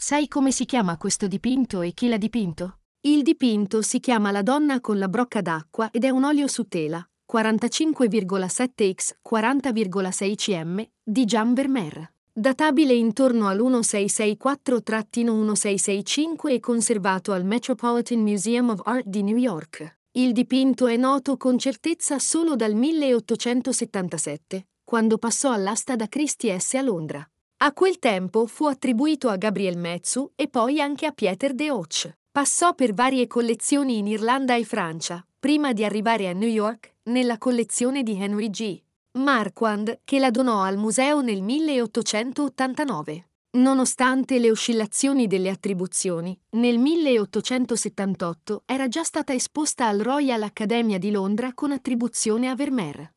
Sai come si chiama questo dipinto e chi l'ha dipinto? Il dipinto si chiama La donna con la brocca d'acqua ed è un olio su tela, 45,7x 40,6 cm, di Jean Vermeer. Databile intorno all'1664-1665 e conservato al Metropolitan Museum of Art di New York. Il dipinto è noto con certezza solo dal 1877, quando passò all'asta da Christie S. a Londra. A quel tempo fu attribuito a Gabriel Metzu e poi anche a Pieter de Hoch. Passò per varie collezioni in Irlanda e Francia, prima di arrivare a New York nella collezione di Henry G. Marquand, che la donò al museo nel 1889. Nonostante le oscillazioni delle attribuzioni, nel 1878 era già stata esposta al Royal Academia di Londra con attribuzione a Vermeer.